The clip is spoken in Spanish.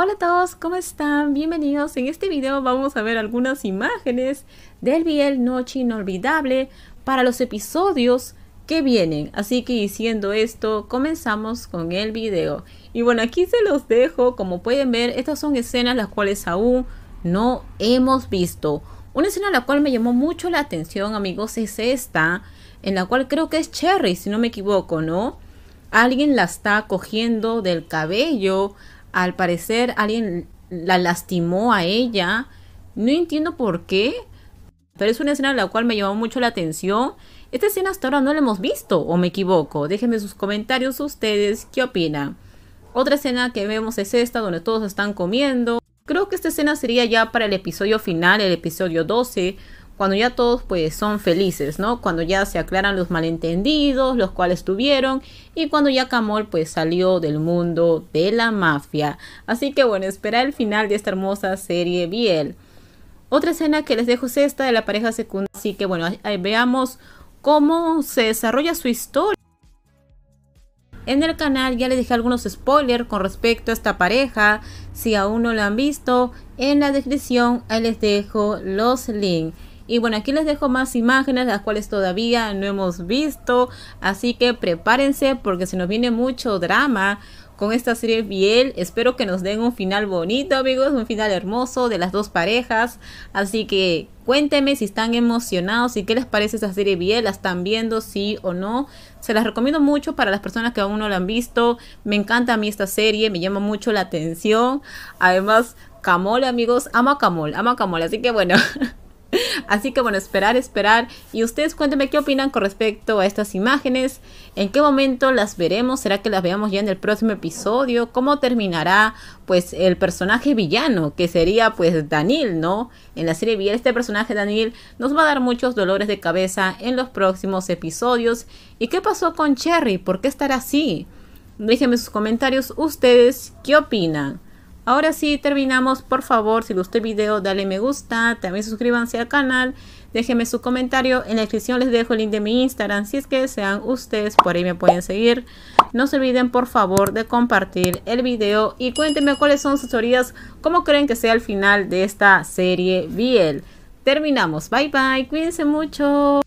Hola a todos, ¿cómo están? Bienvenidos. En este video vamos a ver algunas imágenes del Biel Noche Inolvidable para los episodios que vienen. Así que diciendo esto, comenzamos con el video. Y bueno, aquí se los dejo. Como pueden ver, estas son escenas las cuales aún no hemos visto. Una escena a la cual me llamó mucho la atención, amigos, es esta, en la cual creo que es Cherry, si no me equivoco, ¿no? Alguien la está cogiendo del cabello, al parecer alguien la lastimó a ella. No entiendo por qué, pero es una escena la cual me llamó mucho la atención. Esta escena hasta ahora no la hemos visto, o me equivoco. Déjenme sus comentarios ustedes, ¿qué opinan? Otra escena que vemos es esta, donde todos están comiendo. Creo que esta escena sería ya para el episodio final, el episodio 12, cuando ya todos pues son felices, ¿no? Cuando ya se aclaran los malentendidos, los cuales tuvieron, y cuando ya Camol pues salió del mundo de la mafia. Así que bueno, espera el final de esta hermosa serie Biel. Otra escena que les dejo es esta de la pareja secundaria, así que bueno, veamos cómo se desarrolla su historia. En el canal ya les dejé algunos spoilers con respecto a esta pareja. Si aún no lo han visto, en la descripción ahí les dejo los links. Y bueno, aquí les dejo más imágenes, las cuales todavía no hemos visto. Así que prepárense porque se nos viene mucho drama con esta serie Biel. Espero que nos den un final bonito, amigos, un final hermoso de las dos parejas. Así que cuéntenme si están emocionados y qué les parece esta serie Biel, la están viendo, sí o no. Se las recomiendo mucho para las personas que aún no la han visto. Me encanta a mí esta serie, me llama mucho la atención. Además, Camol, amigos, amo a Camol, amo a Camol. Así que bueno. Así que bueno, esperar, esperar. Y ustedes cuéntenme qué opinan con respecto a estas imágenes. ¿En qué momento las veremos? ¿Será que las veamos ya en el próximo episodio? ¿Cómo terminará pues el personaje villano que sería pues Daniel, ¿no? En la serie Villar, este personaje Daniel nos va a dar muchos dolores de cabeza en los próximos episodios. ¿Y qué pasó con Cherry? ¿Por qué estará así? Déjenme sus comentarios ustedes qué opinan. Ahora sí, terminamos. Por favor, si gustó el video, dale me gusta. También suscríbanse al canal. Déjenme su comentario. En la descripción les dejo el link de mi Instagram. Si es que sean ustedes, por ahí me pueden seguir. No se olviden, por favor, de compartir el video. Y cuéntenme cuáles son sus teorías. ¿Cómo creen que sea el final de esta serie Biel? Terminamos. Bye bye. Cuídense mucho.